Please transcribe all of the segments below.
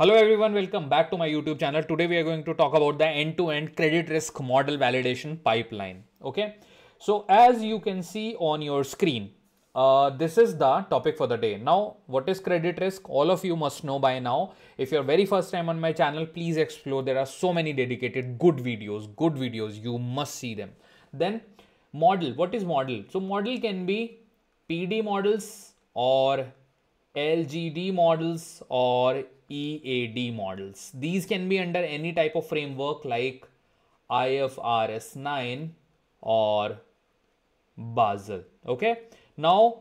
Hello everyone, welcome back to my YouTube channel. Today we are going to talk about the end-to-end -end credit risk model validation pipeline. Okay, so as you can see on your screen, uh, this is the topic for the day. Now, what is credit risk? All of you must know by now. If you're very first time on my channel, please explore. There are so many dedicated good videos, good videos. You must see them. Then model, what is model? So model can be PD models or LGD models or EAD models. These can be under any type of framework like IFRS 9 or Basel. Okay. Now,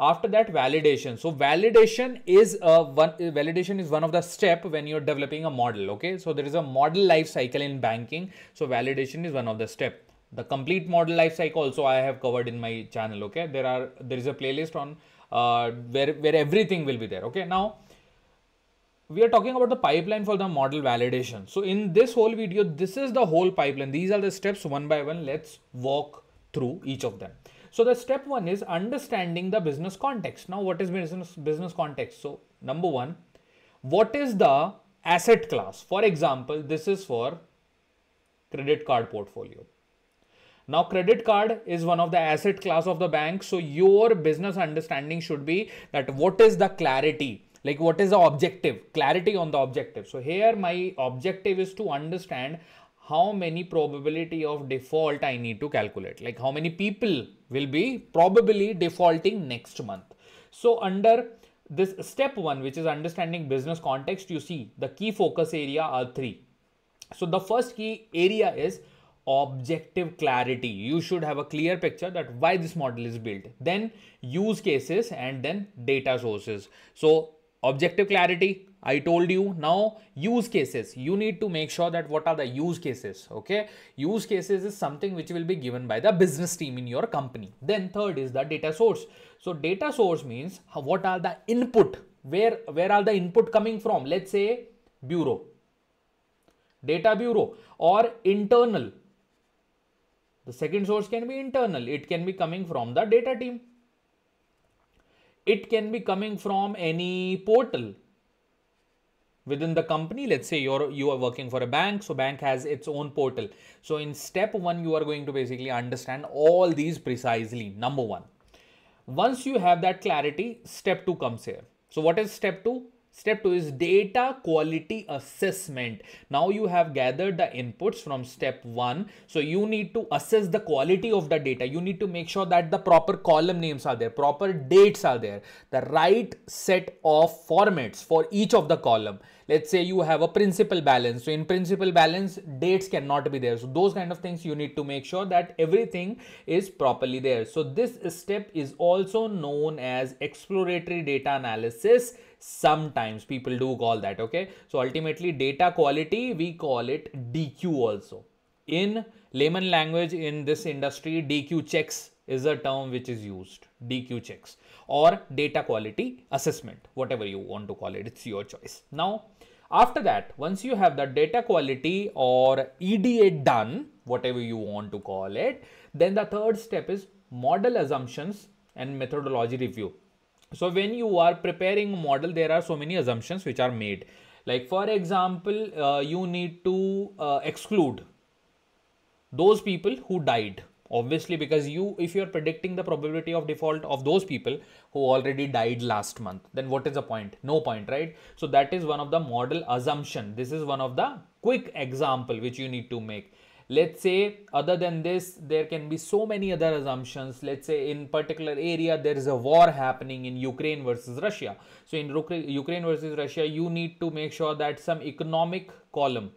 after that validation. So validation is a one validation is one of the step when you're developing a model. Okay. So there is a model life cycle in banking. So validation is one of the step. The complete model life cycle also I have covered in my channel. Okay. There are there is a playlist on uh, where, where everything will be there. Okay. Now, we are talking about the pipeline for the model validation. So in this whole video, this is the whole pipeline. These are the steps one by one. Let's walk through each of them. So the step one is understanding the business context. Now, what is business business context? So number one, what is the asset class? For example, this is for credit card portfolio. Now, credit card is one of the asset class of the bank. So your business understanding should be that what is the clarity? Like what is the objective? Clarity on the objective. So here my objective is to understand how many probability of default I need to calculate. Like how many people will be probably defaulting next month. So under this step one, which is understanding business context, you see the key focus area are three. So the first key area is objective clarity. You should have a clear picture that why this model is built. Then use cases and then data sources. So objective clarity, I told you now use cases. You need to make sure that what are the use cases. Okay. Use cases is something which will be given by the business team in your company. Then third is the data source. So data source means what are the input? Where, where are the input coming from? Let's say bureau, data bureau or internal the second source can be internal. It can be coming from the data team. It can be coming from any portal within the company. Let's say you're, you are working for a bank. So bank has its own portal. So in step one, you are going to basically understand all these precisely. Number one. Once you have that clarity, step two comes here. So what is step two? Step two is data quality assessment. Now you have gathered the inputs from step one. So you need to assess the quality of the data. You need to make sure that the proper column names are there, proper dates are there, the right set of formats for each of the column. Let's say you have a principal balance. So in principal balance, dates cannot be there. So those kind of things you need to make sure that everything is properly there. So this step is also known as exploratory data analysis sometimes people do call that okay so ultimately data quality we call it dq also in layman language in this industry dq checks is a term which is used dq checks or data quality assessment whatever you want to call it it's your choice now after that once you have the data quality or eda done whatever you want to call it then the third step is model assumptions and methodology review so when you are preparing a model there are so many assumptions which are made like for example uh, you need to uh, exclude those people who died obviously because you if you are predicting the probability of default of those people who already died last month then what is the point no point right so that is one of the model assumption this is one of the quick example which you need to make let's say other than this there can be so many other assumptions let's say in particular area there is a war happening in ukraine versus russia so in ukraine versus russia you need to make sure that some economic column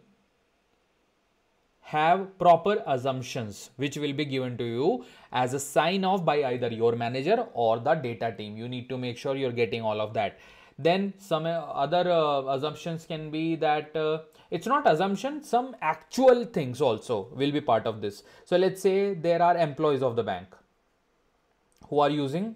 have proper assumptions which will be given to you as a sign off by either your manager or the data team you need to make sure you're getting all of that then some uh, other uh, assumptions can be that uh, it's not assumption some actual things also will be part of this so let's say there are employees of the bank who are using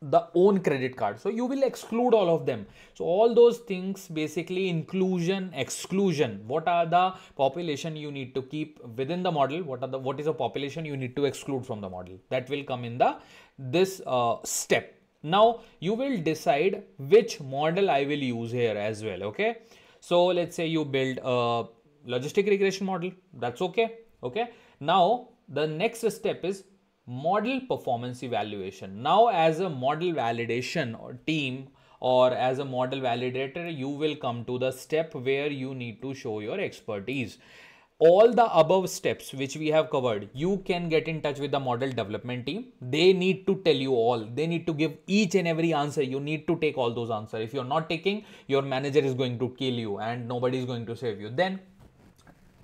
the own credit card so you will exclude all of them so all those things basically inclusion exclusion what are the population you need to keep within the model what are the what is the population you need to exclude from the model that will come in the this uh, step now you will decide which model I will use here as well. Okay. So let's say you build a logistic regression model. That's okay. Okay. Now the next step is model performance evaluation. Now as a model validation or team or as a model validator, you will come to the step where you need to show your expertise all the above steps which we have covered, you can get in touch with the model development team. They need to tell you all. They need to give each and every answer. You need to take all those answers. If you're not taking, your manager is going to kill you and nobody is going to save you. Then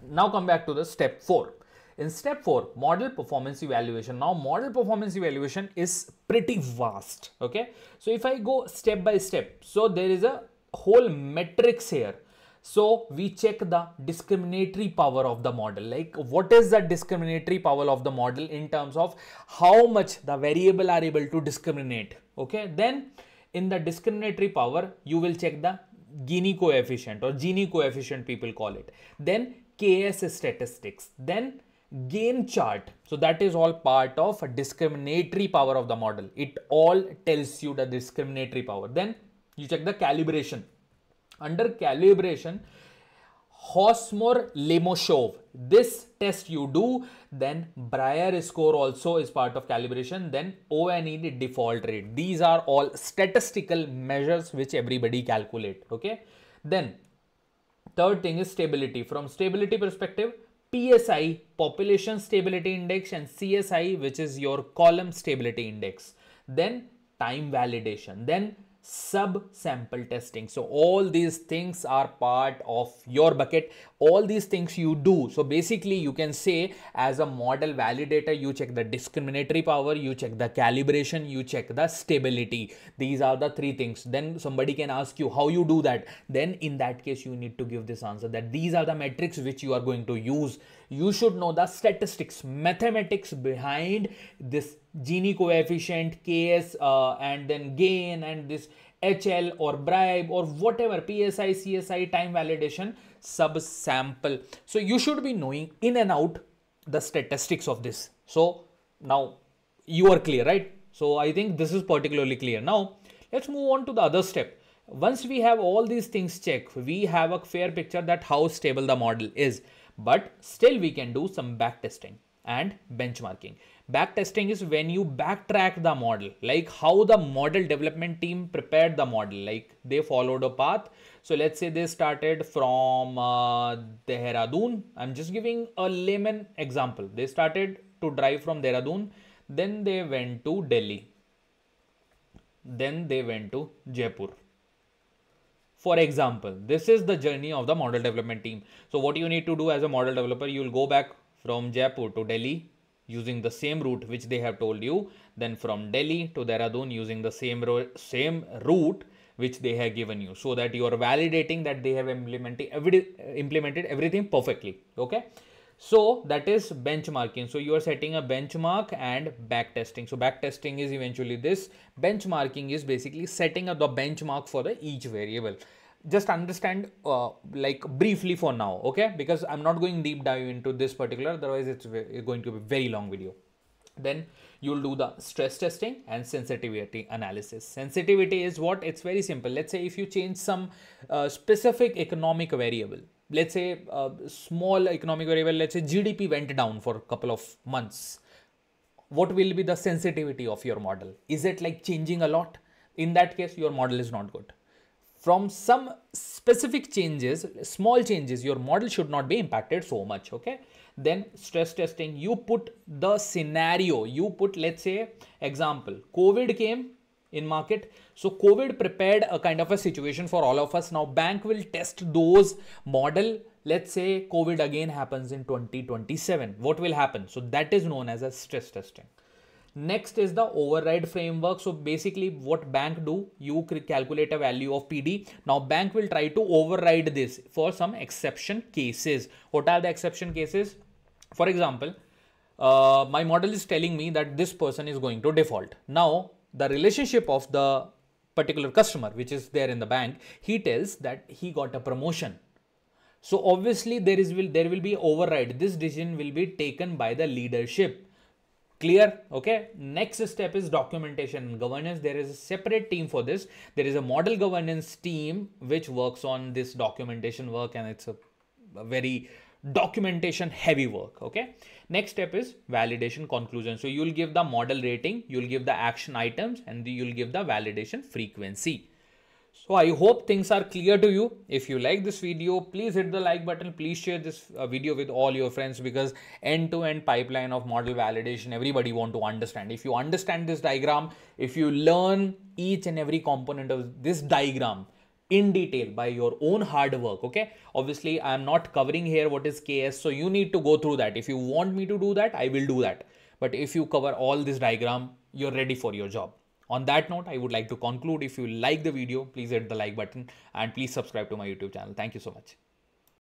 now come back to the step four. In step four, model performance evaluation. Now model performance evaluation is pretty vast. Okay. So if I go step by step, so there is a whole metrics here so we check the discriminatory power of the model. Like what is the discriminatory power of the model in terms of how much the variable are able to discriminate. Okay. Then in the discriminatory power, you will check the Gini coefficient or Gini coefficient people call it. Then KS statistics. Then gain chart. So that is all part of discriminatory power of the model. It all tells you the discriminatory power. Then you check the calibration under calibration, Hosmer Limoshov. This test you do, then Brier score also is part of calibration, then ONE default rate. These are all statistical measures which everybody calculate. Okay. Then third thing is stability. From stability perspective, PSI population stability index and CSI which is your column stability index. Then time validation. Then sub-sample testing. So all these things are part of your bucket. All these things you do. So basically you can say as a model validator, you check the discriminatory power, you check the calibration, you check the stability. These are the three things. Then somebody can ask you how you do that. Then in that case, you need to give this answer that these are the metrics which you are going to use you should know the statistics, mathematics behind this Gini coefficient, Ks, uh, and then gain, and this HL or bribe or whatever PSI, CSI, time validation subsample. So you should be knowing in and out the statistics of this. So now you are clear, right? So I think this is particularly clear. Now let's move on to the other step. Once we have all these things checked, we have a fair picture that how stable the model is but still we can do some back testing and benchmarking. Back testing is when you backtrack the model, like how the model development team prepared the model, like they followed a path. So let's say they started from uh, Dehradun. I'm just giving a layman example. They started to drive from Dehradun, then they went to Delhi, then they went to Jaipur. For example, this is the journey of the model development team. So what you need to do as a model developer, you will go back from Jaipur to Delhi using the same route which they have told you. Then from Delhi to Dehradun using the same, same route which they have given you so that you are validating that they have implemented, every, implemented everything perfectly. Okay. So that is benchmarking. So you are setting a benchmark and backtesting. So backtesting is eventually this. Benchmarking is basically setting up the benchmark for the each variable. Just understand uh, like briefly for now, okay? Because I'm not going deep dive into this particular, otherwise it's going to be very long video. Then you'll do the stress testing and sensitivity analysis. Sensitivity is what? It's very simple. Let's say if you change some uh, specific economic variable, let's say a uh, small economic variable, let's say GDP went down for a couple of months, what will be the sensitivity of your model? Is it like changing a lot? In that case, your model is not good. From some specific changes, small changes, your model should not be impacted so much, okay? Then stress testing, you put the scenario, you put, let's say, example, COVID came, in market. So COVID prepared a kind of a situation for all of us. Now bank will test those model. Let's say COVID again happens in 2027. What will happen? So that is known as a stress testing. Next is the override framework. So basically what bank do, you calculate a value of PD. Now bank will try to override this for some exception cases. What are the exception cases? For example, uh, my model is telling me that this person is going to default. Now the relationship of the particular customer which is there in the bank he tells that he got a promotion so obviously there is will there will be override this decision will be taken by the leadership clear okay next step is documentation governance there is a separate team for this there is a model governance team which works on this documentation work and it's a, a very documentation heavy work. Okay. Next step is validation conclusion. So you'll give the model rating, you'll give the action items and you'll give the validation frequency. So I hope things are clear to you. If you like this video, please hit the like button. Please share this uh, video with all your friends because end-to-end pipeline of model validation, everybody want to understand. If you understand this diagram, if you learn each and every component of this diagram, in detail by your own hard work. Okay. Obviously, I am not covering here what is KS. So you need to go through that. If you want me to do that, I will do that. But if you cover all this diagram, you're ready for your job. On that note, I would like to conclude. If you like the video, please hit the like button and please subscribe to my YouTube channel. Thank you so much.